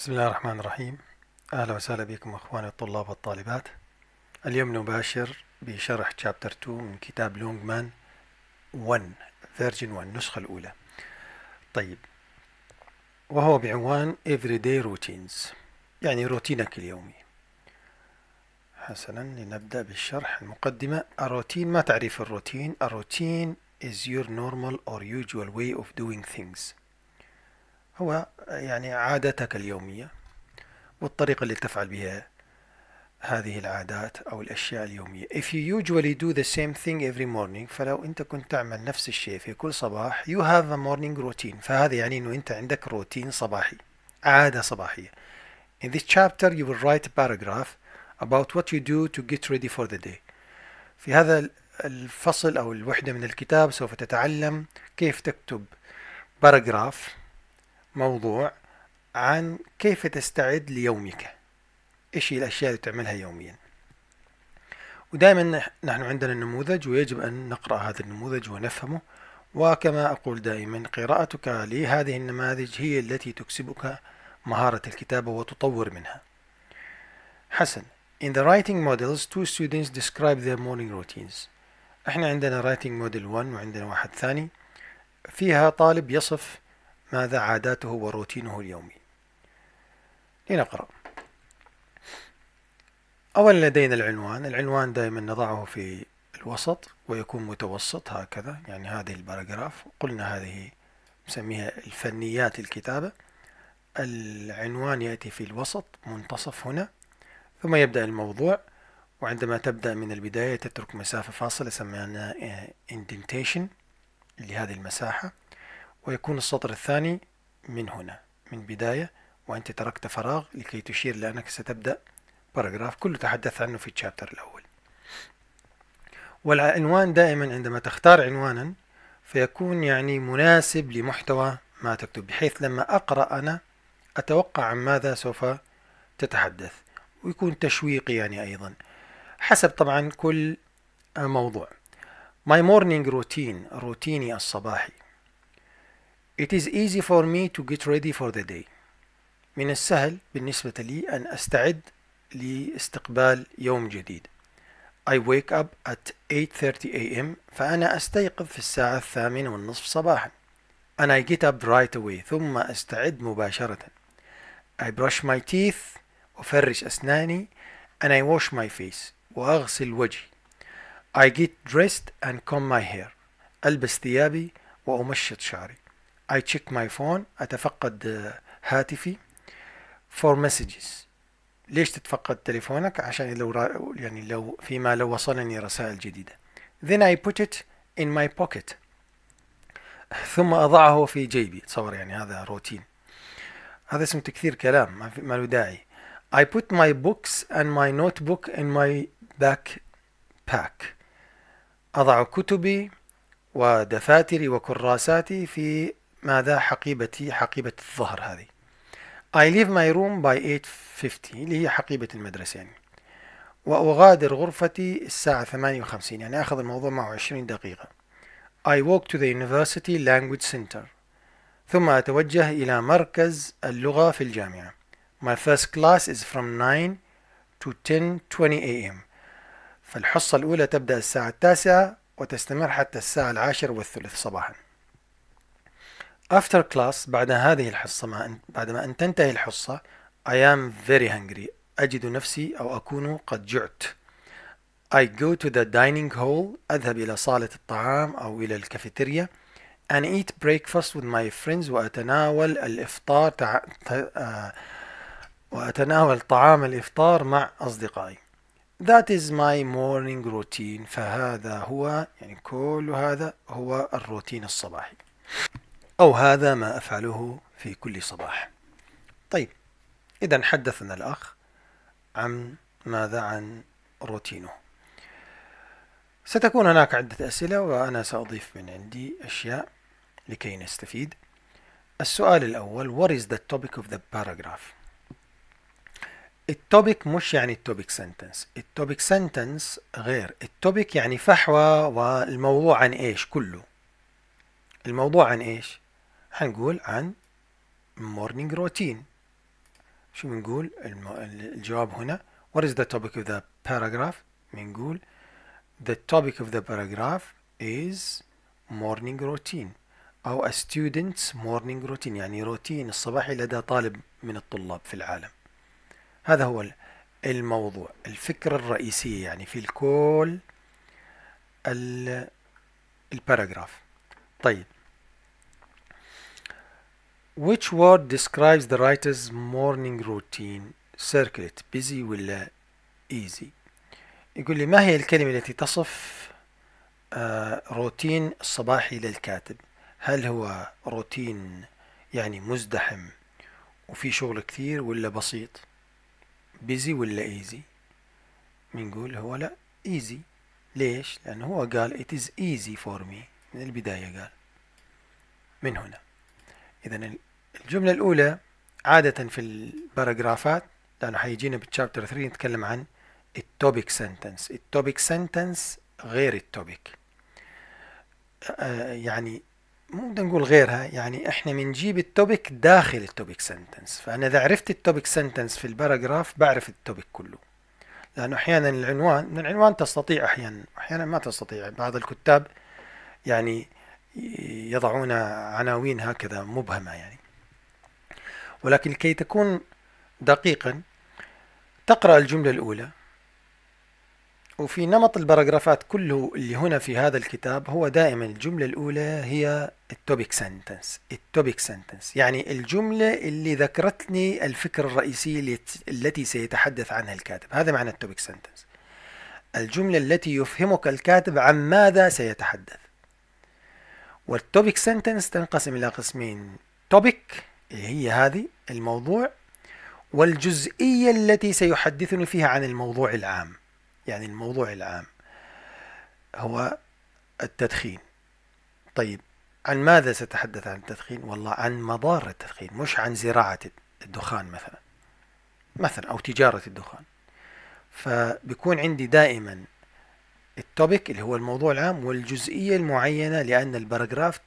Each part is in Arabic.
بسم الله الرحمن الرحيم أهلا وسهلا بكم أخواني الطلاب والطالبات اليوم نباشر بشرح شابتر 2 من كتاب لونج مان 1 فيرجن 1 النسخة الأولى طيب وهو بعنوان Everyday Routines يعني روتينك اليومي حسنا لنبدأ بالشرح المقدمة الروتين ما تعريف الروتين؟ الروتين is your normal or usual way of doing things هو يعني عادتك اليومية والطريقة اللي تفعل بها هذه العادات أو الأشياء اليومية If you usually do the same thing every morning فلو أنت كنت تعمل نفس الشيء في كل صباح you have a morning routine فهذا يعني أنه أنت عندك روتين صباحي عادة صباحية In this chapter you will write a paragraph about what you do to get ready for the day في هذا الفصل أو الوحدة من الكتاب سوف تتعلم كيف تكتب paragraph موضوع عن كيف تستعد ليومك ايش هي الاشياء اللي تعملها يوميا ودائما نحن عندنا نموذج ويجب ان نقرا هذا النموذج ونفهمه وكما اقول دائما قراءتك لهذه النماذج هي التي تكسبك مهاره الكتابه وتطور منها حسن In the writing models, two students describe their morning routines. احنا عندنا writing model 1 وعندنا واحد ثاني فيها طالب يصف ماذا عاداته وروتينه اليومي لنقرأ أولا لدينا العنوان العنوان دائما نضعه في الوسط ويكون متوسط هكذا يعني هذه الباراجراف قلنا هذه نسميها الفنيات الكتابة العنوان يأتي في الوسط منتصف هنا ثم يبدأ الموضوع وعندما تبدأ من البداية تترك مسافة فاصلة سميناها indentation لهذه المساحة ويكون السطر الثاني من هنا من بداية وأنت تركت فراغ لكي تشير لأنك ستبدأ باراجراف كله تحدث عنه في الشابتر الأول والعنوان دائما عندما تختار عنوانا فيكون يعني مناسب لمحتوى ما تكتب بحيث لما أقرأ أنا أتوقع عن ماذا سوف تتحدث ويكون تشويقي يعني أيضا حسب طبعا كل موضوع My morning routine روتيني الصباحي It is easy for me to get ready for the day. من السهل بالنسبة لي أن أستعد لاستقبال يوم جديد. I wake up at 8:30 a.m. فأنا أستيقظ في الساعة الثامنة والنصف صباحا. And I get up right away. ثم أستعد مباشرة. I brush my teeth. أفرش أسناني. And I wash my face. وأغسل وجهي. I get dressed and comb my hair. ألبس ثيابي وأمشط شعري. I check my phone أتفقد آه، هاتفي for messages ليش تتفقد تليفونك عشان لو يعني لو فيما لو وصلني رسائل جديدة then I put it in my pocket ثم أضعه في جيبي تصور يعني هذا روتين هذا اسم تكثير كلام ما, في... ما له داعي I put my books and my notebook in my backpack أضع كتبي ودفاتري وكراساتي في ماذا حقيبتي حقيبة الظهر هذه I leave my room by 8.50 اللي هي حقيبة المدرسة يعني وأغادر غرفتي الساعة 58 يعني أخذ الموضوع معه 20 دقيقة I walk to the University Language Center ثم أتوجه إلى مركز اللغة في الجامعة My first class is from 9 to 10.20 a.m. فالحصة الأولى تبدأ الساعة التاسعة وتستمر حتى الساعة العاشرة والثلث صباحاً After class بعد هذه الحصة ما بعد ما أن تنتهي الحصة I am very hungry أجد نفسي أو أكون قد جعت I go to the dining hall أذهب إلى صالة الطعام أو إلى الكافيتيريا and eat breakfast with my friends وأتناول الإفطار تع... ت... آه، وأتناول طعام الإفطار مع أصدقائي That is my morning routine فهذا هو يعني كل هذا هو الروتين الصباحي أو هذا ما أفعله في كل صباح طيب إذا حدثنا الأخ عن ماذا عن روتينه ستكون هناك عدة أسئلة وأنا سأضيف من عندي أشياء لكي نستفيد السؤال الأول What is the topic of the paragraph؟ التوبيك مش يعني التوبيك سنتنس التوبيك سنتنس غير التوبيك يعني فحوى والموضوع عن ايش كله الموضوع عن ايش هنقول عن morning routine شو بنقول الجواب هنا what is the topic of the paragraph بنقول the topic of the paragraph is morning routine أو a student's morning routine يعني روتين الصباحي لدى طالب من الطلاب في العالم هذا هو الموضوع الفكرة الرئيسية يعني في الكل الباراجراف طيب Which word describes the writer's morning routine? Circuit busy ولا easy يقول لي ما هي الكلمة التي تصف آه، روتين الصباحي للكاتب هل هو روتين يعني مزدحم وفي شغل كثير ولا بسيط بيزي ولا ايزي بنقول هو لا ايزي ليش لانه هو قال it is easy for me من البداية قال من هنا اذا الجملة الأولى عادة في الباراجرافات لأنه حيجينا بالشابتر 3 نتكلم عن التوبيك سنتنس التوبيك سنتنس غير التوبيك أه، يعني مو بدنا نقول غيرها يعني احنا بنجيب التوبيك داخل التوبيك سنتنس فانا اذا عرفت التوبيك سنتنس في الباراجراف بعرف التوبيك كله لانه احيانا العنوان من العنوان تستطيع احيانا احيانا ما تستطيع بعض الكتاب يعني يضعون عناوين هكذا مبهمه يعني ولكن لكي تكون دقيقا تقرأ الجملة الأولى وفي نمط البراغرافات كله اللي هنا في هذا الكتاب هو دائما الجملة الأولى هي التوبيك سنتنس التوبيك سنتنس يعني الجملة اللي ذكرتني الفكرة الرئيسية التي سيتحدث عنها الكاتب هذا معنى التوبيك سنتنس الجملة التي يفهمك الكاتب عن ماذا سيتحدث والتوبيك سنتنس تنقسم إلى قسمين توبيك اللي هي هذه الموضوع والجزئية التي سيحدثني فيها عن الموضوع العام يعني الموضوع العام هو التدخين طيب عن ماذا سأتحدث عن التدخين والله عن مضار التدخين مش عن زراعة الدخان مثلا مثلا أو تجارة الدخان فبيكون عندي دائما التوبيك اللي هو الموضوع العام والجزئية المعينة لأن الباراجراف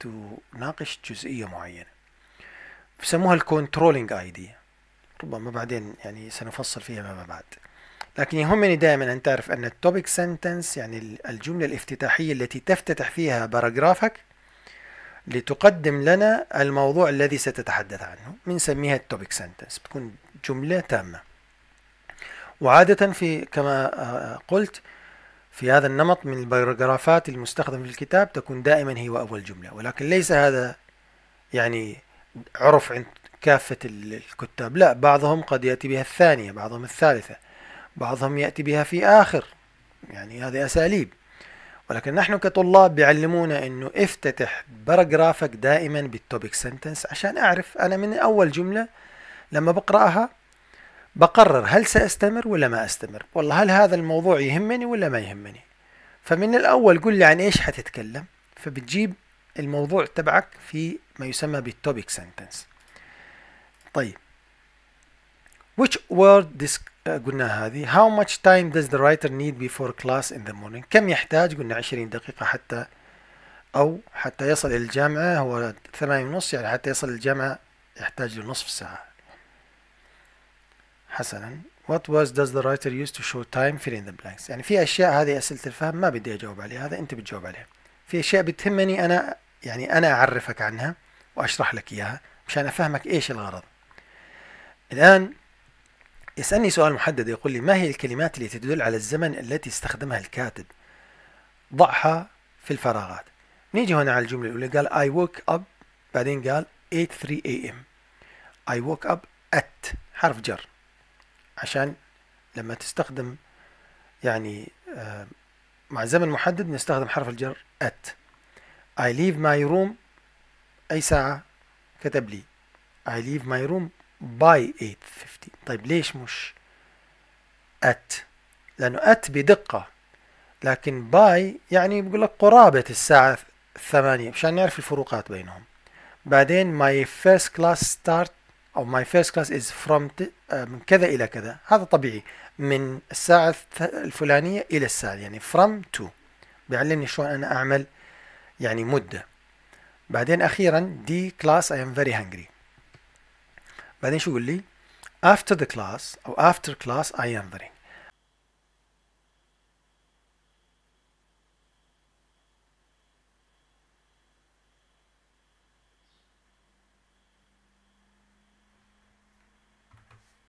تناقش جزئية معينة بيسموها الكنترولينج اي دي ربما بعدين يعني سنفصل فيها ما بعد لكن يهمني يعني دائما ان تعرف ان التوبيك سنتنس يعني الجمله الافتتاحيه التي تفتتح فيها باراجرافك لتقدم لنا الموضوع الذي ستتحدث عنه بنسميها التوبيك سنتنس بتكون جمله تامه وعاده في كما آه، قلت في هذا النمط من الباراجرافات المستخدم في الكتاب تكون دائما هي اول جمله ولكن ليس هذا يعني عرف عند كافة الكتاب لا بعضهم قد يأتي بها الثانية بعضهم الثالثة بعضهم يأتي بها في آخر يعني هذه أساليب ولكن نحن كطلاب بيعلمونا انه افتتح باراجرافك دائما بالتوبيك سنتنس عشان اعرف انا من اول جمله لما بقراها بقرر هل ساستمر ولا ما استمر والله هل هذا الموضوع يهمني ولا ما يهمني فمن الاول قل لي عن ايش حتتكلم فبتجيب الموضوع تبعك في ما يسمى بالتوبيك سنتنس طيب which word this آه، قلنا هذه how much time does the writer need before class in the morning كم يحتاج قلنا 20 دقيقة حتى أو حتى يصل إلى الجامعة هو ثمانية ونص يعني حتى يصل الجامعة يحتاج لنصف ساعة حسنا what was does the writer use to show time fill in the blanks يعني في أشياء هذه أسئلة الفهم ما بدي أجاوب عليها هذا أنت بتجاوب عليها في أشياء بتهمني أنا يعني أنا أعرفك عنها وأشرح لك إياها مشان أفهمك إيش الغرض الآن يسألني سؤال محدد يقول لي ما هي الكلمات التي تدل على الزمن التي استخدمها الكاتب ضعها في الفراغات نيجي هنا على الجملة الأولى قال I woke up بعدين قال 8:3 a.m. I woke up at حرف جر عشان لما تستخدم يعني آه، مع زمن محدد نستخدم حرف الجر at I leave my room أي ساعة كتب لي I leave my room by 8.50 طيب ليش مش at لأنه at بدقة لكن by يعني بيقول لك قرابة الساعة الثمانية مشان نعرف الفروقات بينهم بعدين my first class start أو my first class is from آه، من كذا إلى كذا هذا طبيعي من الساعة الفلانية إلى الساعة يعني from to بيعلمني شلون أنا أعمل يعني مدة بعدين أخيرا دي class I am very hungry بعدين شو يقول لي after the class أو after class I am very